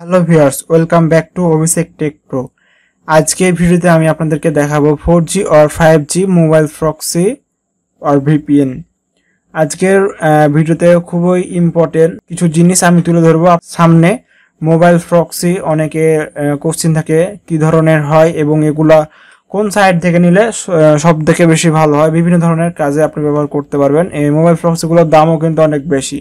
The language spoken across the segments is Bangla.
hello viewers welcome back to Abhishek tech pro আজকের ভিডিওতে আমি আপনাদেরকে দেখাবো four G or five G mobile proxy or VPN আজকের ভিডিওতে খুবই ইম্পর্টেন্ট কিছু জিনিস আমি তুলে ধরবো সামনে মোবাইল প্রক্সি অনেকে কোশ্চিন থাকে কি ধরনের হয় এবং এগুলা কোন সাইট থেকে নিলে সব থেকে বেশি ভালো হয় বিভিন্ন ধরনের কাজে আপনি ব্যবহার করতে পারবেন এই মোবাইল প্রক্সিগুলোর দামও কিন্তু অনেক বেশি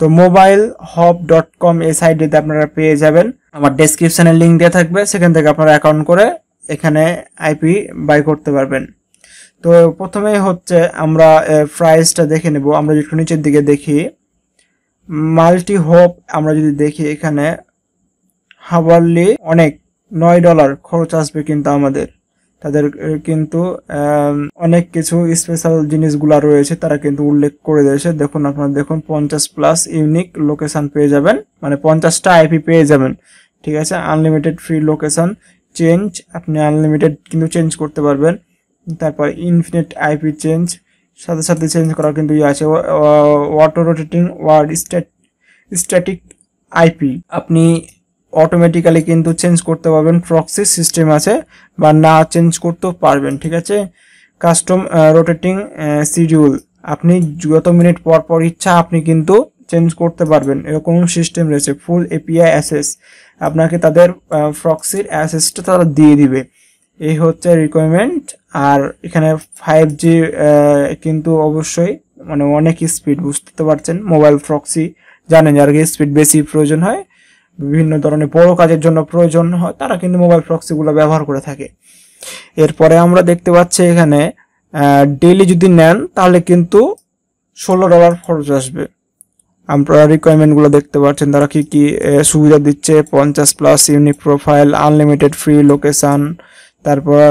তো মোবাইল হব ডট কম এই সাইটটিতে আপনারা পেয়ে যাবেন আমার ডেসক্রিপশানে লিঙ্ক দেওয়া থাকবে সেখান থেকে আপনারা অ্যাকাউন্ট করে এখানে আইপি বাই করতে পারবেন তো প্রথমেই হচ্ছে আমরা প্রাইসটা দেখে নেব আমরা যদি নিচের দিকে দেখি মাল্টি হোপ আমরা যদি দেখি এখানে হাবারলি অনেক নয় ডলার খরচ আসবে কিন্তু আমাদের তাদের কিন্তু অনেক কিছু স্পেশাল জিনিসগুলা রয়েছে তারা কিন্তু উল্লেখ করে দিয়েছে দেখুন আপনারা দেখুন পঞ্চাশ প্লাস ইউনিক লোকেশান পেয়ে যাবেন মানে পঞ্চাশটা আইপি পেয়ে যাবেন ঠিক আছে আনলিমিটেড ফ্রি লোকেশান চেঞ্জ আপনি আনলিমিটেড কিন্তু চেঞ্জ করতে পারবেন তারপর ইনফিনিট আইপি চেঞ্জ সাথে সাথে চেঞ্জ করার কিন্তু ইয়ে আছে ওয়াটার রোটেটিং ওয়ার্ড স্ট্যাটিক আইপি আপনি অটোমেটিক্যালি কিন্তু চেঞ্জ করতে পারবেন প্রক্সি সিস্টেম আছে বা না চেঞ্জ করতেও পারবেন ঠিক আছে কাস্টম রোটেটিং শিডিউল আপনি যত মিনিট পর পর ইচ্ছা আপনি কিন্তু চেঞ্জ করতে পারবেন এরকম সিস্টেম রয়েছে ফুল এপিআই অ্যাসেস আপনাকে তাদের ফ্রক্সির অ্যাসেসটা তারা দিয়ে দিবে এই হচ্ছে রিকোয়ারমেন্ট আর এখানে ফাইভ জি কিন্তু অবশ্যই মানে অনেক স্পিড বুঝতে পারছেন মোবাইল ফ্রক্সি জানেন যার স্পিড বেশি প্রয়োজন হয় বিভিন্ন ধরনের বড় কাজের জন্য প্রয়োজন হয় তারা কিন্তু মোবাইল প্রক্সিগুলো ব্যবহার করে থাকে এরপরে আমরা দেখতে পাচ্ছি এখানে ডেলি যদি নেন তাহলে কিন্তু ষোলো ডলার খরচ আসবে আমরা রিকোয়ারমেন্টগুলো দেখতে পাচ্ছেন তারা কি কি সুবিধা দিচ্ছে পঞ্চাশ plus unique profile unlimited free location তারপর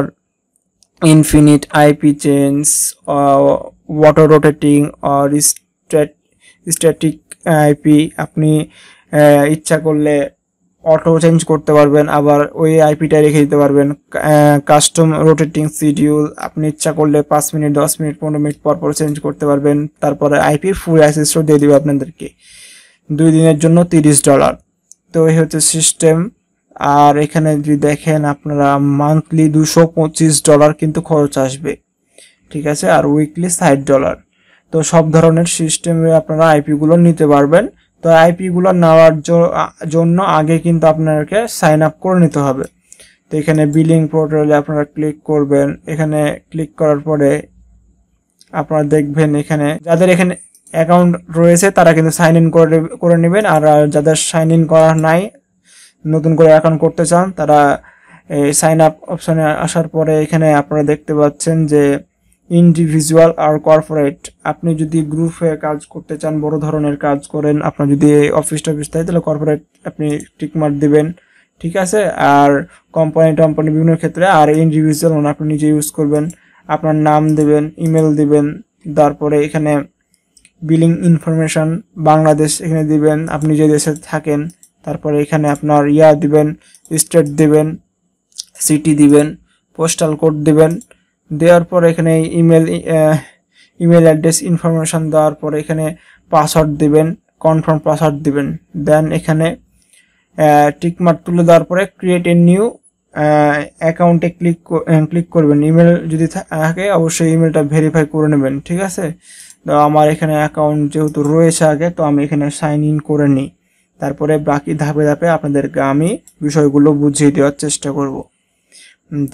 ইনফিনিট আইপি চেঞ্জ ওয়াটার রোটেটিং অর স্ট্যাটিক আইপি আপনি ইচ্ছা করলে অটো চেঞ্জ করতে পারবেন আবার ওই আইপিটা রেখে দিতে পারবেন কাস্টম রোটেটিং শিডিউল আপনি ইচ্ছা করলে পাঁচ মিনিট দশ মিনিট পনেরো মিনিট পর পর চেঞ্জ করতে পারবেন তারপরে আইপির ফুল অ্যাসেসও দিয়ে দেবে আপনাদেরকে দুই দিনের জন্য তিরিশ ডলার তো এই হচ্ছে সিস্টেম আর এখানে যদি দেখেন আপনারা মান্থলি দুশো পঁচিশ ডলার কিন্তু খরচ আসবে ঠিক আছে আর উইকলি ষাট ডলার তো সব ধরনের সিস্টেমে আপনারা আইপিগুলো নিতে পারবেন তো আইপিগুলো নেওয়ার জন্য আগে কিন্তু আপনাকে সাইন আপ করে নিতে হবে তো এখানে বিলিং পোর্টালে আপনারা ক্লিক করবেন এখানে ক্লিক করার পরে আপনারা দেখবেন এখানে যাদের এখানে অ্যাকাউন্ট রয়েছে তারা কিন্তু সাইন ইন করে করে নেবেন আর যাদের সাইন ইন করা নাই নতুন করে অ্যাকাউন্ট করতে চান তারা এই সাইন আপ অপশানে আসার পরে এখানে আপনারা দেখতে পাচ্ছেন যে ইন্ডিভিজুয়াল আর কর্পোরেট আপনি যদি গ্রুপ হয়ে কাজ করতে চান বড় ধরনের কাজ করেন আপনার যদি অফিস টফিস থাকে তাহলে কর্পোরেট আপনি টিকমার্ক দিবেন ঠিক আছে আর কোম্পানি টম্পানি বিভিন্ন ক্ষেত্রে আর ইন্ডিভিজুয়াল মানে আপনি নিজে ইউজ করবেন আপনার নাম দেবেন ইমেল দিবেন তারপরে এখানে বিলিং ইনফরমেশান বাংলাদেশ এখানে দিবেন আপনি যে দেশে থাকেন তারপরে এখানে আপনার ইয়া দিবেন স্টেট দিবেন সিটি দিবেন পোস্টাল কোড দিবেন দেওয়ার পর এখানে ইমেল ইমেল অ্যাড্রেস ইনফরমেশান দেওয়ার পর এখানে পাসওয়ার্ড দিবেন কনফার্ম পাসওয়ার্ড দিবেন দেন এখানে টিকমার্ক তুলে দেওয়ার পরে ক্রিয়েট এ নিউ অ্যাকাউন্টে ক্লিক ক্লিক করবেন ইমেল যদি থাকে অবশ্যই ইমেলটা ভেরিফাই করে নেবেন ঠিক আছে তো আমার এখানে অ্যাকাউন্ট যেহেতু রয়েছে আগে তো আমি এখানে সাইন ইন করে নিই তারপরে বাকি ধাপে ধাপে আপনাদেরকে আমি বিষয়গুলো বুঝিয়ে দেওয়ার চেষ্টা করবো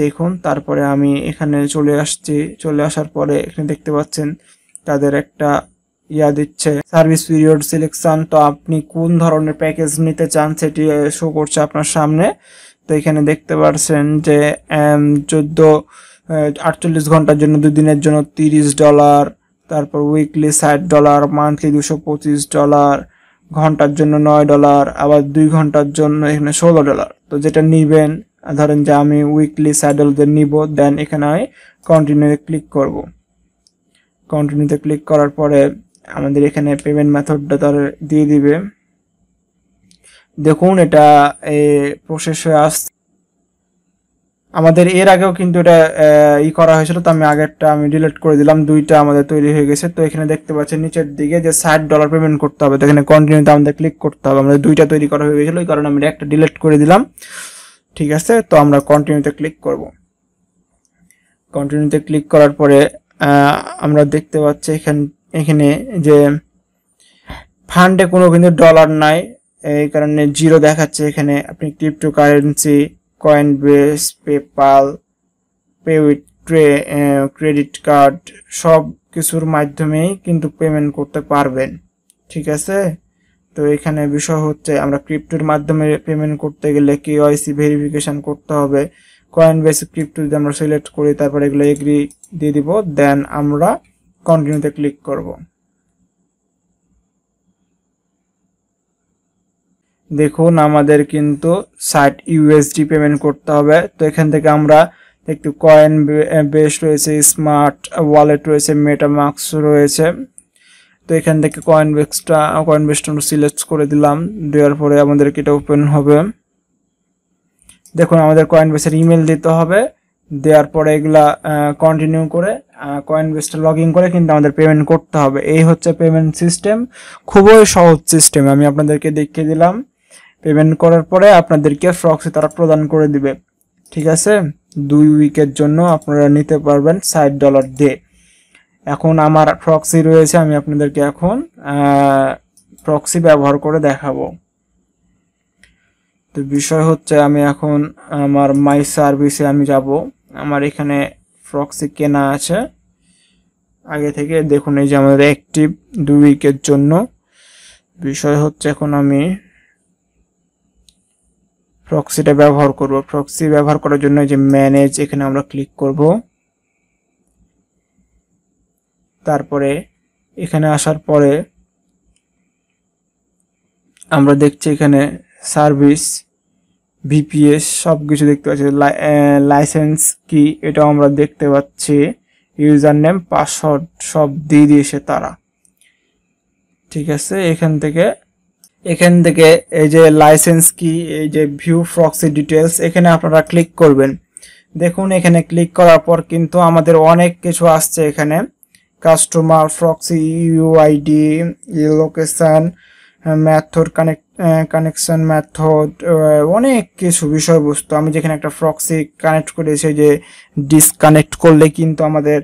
দেখুন তারপরে আমি এখানে চলে আসছি চলে আসার পরে এখানে দেখতে পাচ্ছেন তাদের একটা ইয়া দিচ্ছে সার্ভিস পিরিয়ড সিলেকশন তো আপনি কোন ধরনের প্যাকেজ নিতে চান সেটি শো করছে আপনার সামনে তো এখানে দেখতে পারছেন যে চোদ্দ আটচল্লিশ ঘন্টার জন্য দুদিনের জন্য তিরিশ ডলার তারপর উইকলি ষাট ডলার মান্থলি দুশো পঁচিশ ডলার ঘন্টার জন্য নয় ডলার আবার দুই ঘন্টার জন্য এখানে ষোলো ডলার তো যেটা নিবেন ধরেন যে আমি উইকলি স্যাডলদের নিব দেন এখানে আমি কন্টিনিউতে ক্লিক করব কন্টিনিউতে ক্লিক করার পরে আমাদের এখানে পেমেন্ট মেথডটা তার দিয়ে দিবে দেখুন এটা প্রসেস হয়ে আসছে আমাদের এর আগেও কিন্তু এটা ই করা হয়েছিল তো আমি আগেরটা আমি ডিলিট করে দিলাম দুইটা আমাদের তৈরি হয়ে গেছে তো এখানে দেখতে পাচ্ছেন নিচের দিকে যে ষাট ডলার পেমেন্ট করতে হবে তো এখানে কন্টিনিউতে আমাদের ক্লিক করতে হবে আমাদের দুইটা তৈরি করা হয়ে গেছিলো ওই কারণে আমি একটা ডিলিট করে দিলাম ঠিক আছে তো আমরা কন্টিনিউতে ক্লিক করব কন্টিনিউতে ক্লিক করার পরে আমরা দেখতে পাচ্ছি এখান এখানে যে ফান্ডে কোনো কিন্তু ডলার নাই এই কারণে জিরো দেখাচ্ছে এখানে আপনি crypto currency Coinbase PayPal pay credit card সব কিছুর মাধ্যমেই কিন্তু পেমেন্ট করতে পারবেন ঠিক আছে তো এখানে বিষয় হচ্ছে আমরা ক্রিপ্টোর মাধ্যমে পেমেন্ট করতে গেলে কে কেওয়াইসি ভেরিফিকেশান করতে হবে কয়েন বেস ক্রিপ্টো যদি আমরা সিলেক্ট করি তারপরে এগুলো এগ্রি দিয়ে দিব দেন আমরা কন্টিনিউতে ক্লিক করব দেখুন আমাদের কিন্তু সাইট ইউএসডি পেমেন্ট করতে হবে তো এখান থেকে আমরা একটু কয়েন বেস রয়েছে স্মার্ট ওয়ালেট রয়েছে মেটামাক্স রয়েছে তো এখান থেকে কয়েন বেক্সটা কয়েন বেক্সটা সিলেক্ট করে দিলাম দেওয়ার পরে আমাদেরকে এটা ওপেন হবে দেখুন আমাদের কয়েন বেসের ইমেল দিতে হবে দেওয়ার পরে এগুলা কন্টিনিউ করে কয়েন বেসটা লগ ইন করে কিন্তু আমাদের পেমেন্ট করতে হবে এই হচ্ছে পেমেন্ট সিস্টেম খুবই সহজ সিস্টেম আমি আপনাদেরকে দেখিয়ে দিলাম পেমেন্ট করার পরে আপনাদেরকে ফ্রক্সি তারা প্রদান করে দিবে ঠিক আছে দুই উইকের জন্য আপনারা নিতে পারবেন ষাট ডলার দিয়ে এখন আমার প্রক্সি রয়েছে আমি আপনাদেরকে এখন প্রক্সি ব্যবহার করে দেখাবো তো বিষয় হচ্ছে আমি এখন আমার মাই সার্ভিসে আমি যাব আমার এখানে প্রক্সি কেনা আছে আগে থেকে দেখুন এই যে আমাদের অ্যাক্টিভ দু উইকের জন্য বিষয় হচ্ছে এখন আমি প্রক্সিটা ব্যবহার করব প্রক্সি ব্যবহার করার জন্য যে ম্যানেজ এখানে আমরা ক্লিক করবো তারপরে এখানে আসার পরে আমরা দেখছি এখানে সার্ভিস ভিপিএস সব কিছু দেখতে পাচ্ছি লাইসেন্স কি এটাও আমরা দেখতে পাচ্ছি ইউজার নেম পাসওয়ার্ড সব দিয়ে দিয়েছে তারা ঠিক আছে এখান থেকে এখান থেকে এই যে লাইসেন্স কি এই যে ভিউ ফ্রক্সি ডিটেলস এখানে আপনারা ক্লিক করবেন দেখুন এখানে ক্লিক করার পর কিন্তু আমাদের অনেক কিছু আসছে এখানে customer proxy UID location method connect connection method অনেক কিছু বিষয়বস্তু আমি যেখানে একটা ফ্রকসি কানেক্ট করেছি যে ডিসকানেক্ট করলে কিন্তু আমাদের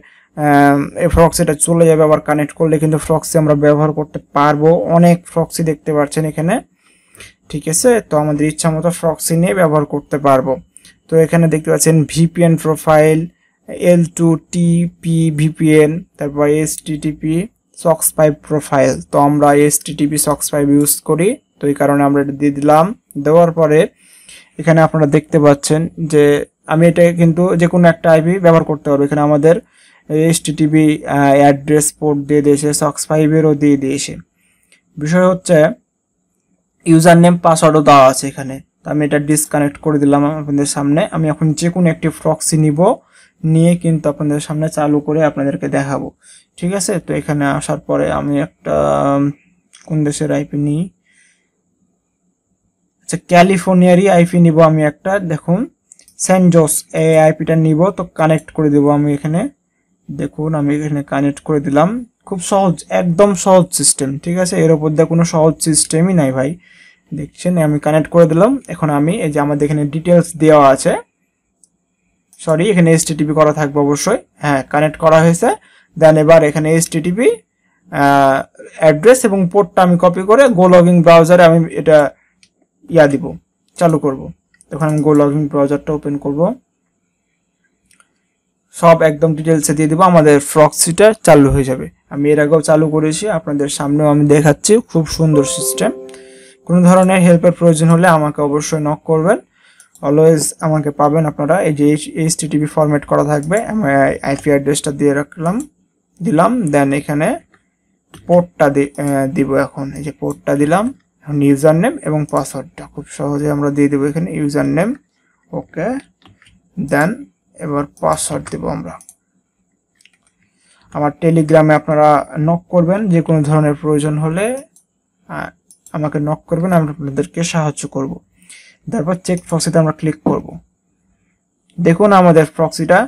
ফ্রক্সিটা চলে যাবে আবার কানেক্ট করলে কিন্তু ফ্রক্সি আমরা ব্যবহার করতে পারবো অনেক ফ্রক্সি দেখতে পাচ্ছেন এখানে ঠিক আছে তো আমাদের ইচ্ছা মতো ফ্রক্সি নিয়ে ব্যবহার করতে পারবো তো এখানে দেখতে পাচ্ছেন VPN profile L two TP VPN তারপর S TTP socks pipe profile তো আমরা S TTP socks pipe use করি তো এই কারণে আমরা এটা দিয়ে দিলাম দেওয়ার পরে এখানে আপনারা দেখতে পাচ্ছেন যে আমি এটা কিন্তু যে কোনো একটা আইপি ব্যবহার করতে পারবো এখানে আমাদের টিভি অ্যাড্রেস পোর্ট দিয়ে দিয়েছে সক্স ফাইভেরও দিয়ে দিয়েছে বিষয় হচ্ছে ইউজার নেম পাসওয়ার্ডও দেওয়া আছে এখানে তো আমি এটা ডিসকানেক্ট করে দিলাম আপনাদের সামনে আমি এখন যে কোনো একটি ফ্রক্সি নিব নিয়ে কিন্তু আপনাদের সামনে চালু করে আপনাদেরকে দেখাবো ঠিক আছে তো এখানে আসার পরে আমি একটা কোন দেশের আইপি নিই আচ্ছা ক্যালিফোর্নিয়ারই আইপি নিব আমি একটা দেখুন সেন্ট জোস এই আইপিটা নিব তো কানেক্ট করে দেব আমি এখানে দেখুন আমি এখানে কানেক্ট করে দিলাম খুব সহজ একদম সহজ সিস্টেম ঠিক আছে এর উপর দিয়ে কোনো সহজ সিস্টেমই নাই ভাই দেখছেন আমি কানেক্ট করে দিলাম এখন আমি এই যে আমাদের এখানে ডিটেলস দেওয়া আছে সরি এখানে এস টিপি করা থাকবে অবশ্যই হ্যাঁ কানেক্ট করা হয়েছে দেন এবার এখানে এস টিপি অ্যাড্রেস এবং পোর্টটা আমি কপি করে গো লগিং ব্রাউজারে আমি এটা ইয়া দিব চালু করব তখন আমি গো লগিং ব্রাউজারটা ওপেন করব সব একদম ডিটেলসে দিয়ে দিব আমাদের ফ্রক্সিটা চালু হয়ে যাবে আমি এর আগেও চালু করেছি আপনাদের সামনেও আমি দেখাচ্ছি খুব সুন্দর সিস্টেম কোনো ধরনের হেল্পের প্রয়োজন হলে আমাকে অবশ্যই নক করবেন অলওয়েজ আমাকে পাবেন আপনারা এই যে এইচ টিভি ফরম্যাট করা থাকবে আমি আইপি অ্যাড্রেসটা দিয়ে রাখলাম দিলাম দেন এখানে পোর্টটা দিব এখন এই যে পোর্টটা দিলাম এখন ইউজার নেম এবং পাসওয়ার্ডটা খুব সহজে আমরা দিয়ে দেবো এখানে ইউজার নেম ওকে দেন এবার পাসওয়ার্ড দেব আমরা আমার টেলিগ্রামে আপনারা নক করবেন যে কোনো ধরনের প্রয়োজন হলে আমাকে নক করবেন আমি আপনাদেরকে সাহায্য করবো তারপর চেক প্রক্সিতে আমরা ক্লিক করব দেখুন আমাদের প্রক্সিটা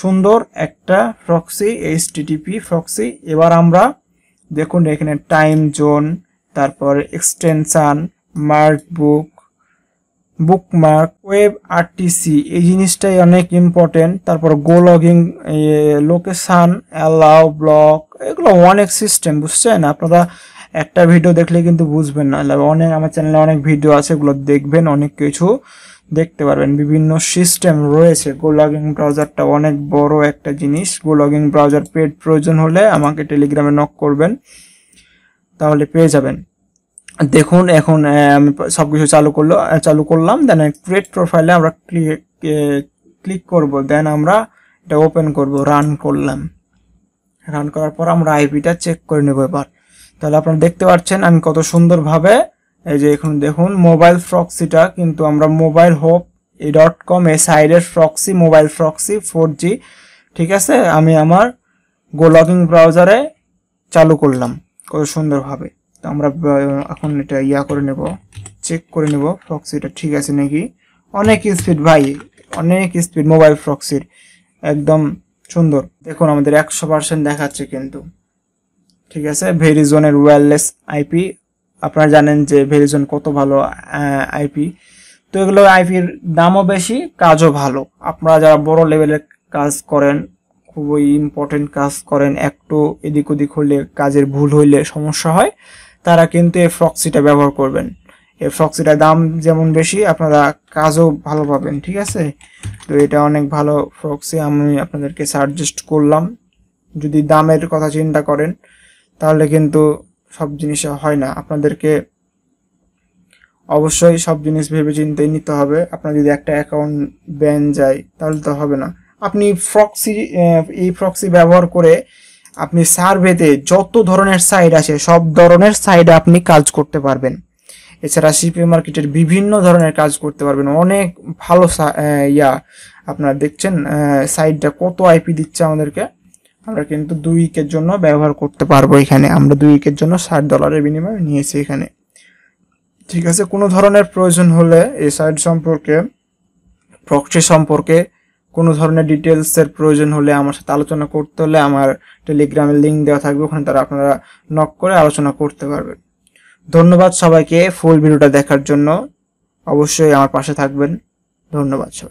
সুন্দর একটা প্রক্সি এইচটিটিপি প্রক্সি এবার আমরা দেখুন এখানে টাইম জোন তারপর extension mark book bookmark web RTC এই জিনিসটাই অনেক ইম্পর্টেন্ট তারপর go logging location allow block এগুলো অনেক সিস্টেম বুঝছেন আপনারা একটা ভিডিও দেখলে কিন্তু বুঝবেন না অনেক আমার চ্যানেলে অনেক ভিডিও আছে এগুলো দেখবেন অনেক কিছু দেখতে পারবেন বিভিন্ন সিস্টেম রয়েছে গোলগিং ব্রাউজারটা অনেক বড় একটা জিনিস গোলগিং ব্রাউজার পেড প্রয়োজন হলে আমাকে টেলিগ্রামে নক করবেন তাহলে পেয়ে যাবেন দেখুন এখন আমি সব কিছু চালু করলো চালু করলাম দেন ক্রিয়েট প্রোফাইলে আমরা ক্লিক করব দেন আমরা এটা ওপেন করব রান করলাম রান করার পর আমরা আইপিটা চেক করে নেব এবার তাহলে আপনারা দেখতে পাচ্ছেন আমি কত সুন্দরভাবে এই যে এখন দেখুন মোবাইল ফ্রক্সিটা কিন্তু আমরা মোবাইল হোপ ডট কম এ সাইডের ফ্রক্সি মোবাইল ফ্রক্সি ফোর ঠিক আছে আমি আমার গোলগিং ব্রাউজারে চালু করলাম কত সুন্দরভাবে তো আমরা এখন এটা ইয়া করে নেব চেক করে নেব ফ্রক্সিটা ঠিক আছে নাকি অনেক স্পিড ভাই অনেক স্পিড মোবাইল ফ্রক্সির একদম সুন্দর দেখুন আমাদের একশো পার্সেন্ট দেখাচ্ছে কিন্তু ঠিক আছে ভেরিজনের ওয়্যারলেস আইপি আপনারা জানেন যে ভেরিজন কত ভালো আইপি তো এগুলো আইপির দামও বেশি কাজও ভালো আপনারা যারা বড় লেভেলের কাজ করেন খুবই ইম্পর্টেন্ট কাজ করেন একটু এদিক ওদিক হলে কাজের ভুল হইলে সমস্যা হয় তারা কিন্তু এই ফ্রক্সিটা ব্যবহার করবেন এই ফ্রক্সিটার দাম যেমন বেশি আপনারা কাজও ভালো পাবেন ঠিক আছে তো এটা অনেক ভালো ফ্রক্সি আমি আপনাদেরকে সাজেস্ট করলাম যদি দামের কথা চিন্তা করেন তাহলে কিন্তু সব জিনিসে হয় না আপনাদেরকে অবশ্যই সব জিনিস ভেবে চিন্তেই নিতে হবে আপনার যদি একটা অ্যাকাউন্ট ব্যান যায় তাহলে তো হবে না আপনি ফ্রক্সি এই ফ্রক্সি ব্যবহার করে আপনি সার্ভেতে যত ধরনের সাইট আছে সব ধরনের সাইডে আপনি কাজ করতে পারবেন এছাড়া সিপি মার্কেটের বিভিন্ন ধরনের কাজ করতে পারবেন অনেক ভালো ইয়া আপনারা দেখছেন সাইটটা কত আইপি দিচ্ছে আমাদেরকে আমরা কিন্তু দুই উইকের জন্য ব্যবহার করতে পারবো এখানে আমরা দুই উইকের জন্য ষাট ডলারের বিনিময়ে নিয়েছি এখানে ঠিক আছে কোনো ধরনের প্রয়োজন হলে এই সাইট সম্পর্কে প্রক্সি সম্পর্কে কোনো ধরনের ডিটেলসের প্রয়োজন হলে আমার সাথে আলোচনা করতে হলে আমার টেলিগ্রামের লিঙ্ক দেওয়া থাকবে ওখানে তারা আপনারা নক করে আলোচনা করতে পারবেন ধন্যবাদ সবাইকে ফুল ভিডিওটা দেখার জন্য অবশ্যই আমার পাশে থাকবেন ধন্যবাদ সবাই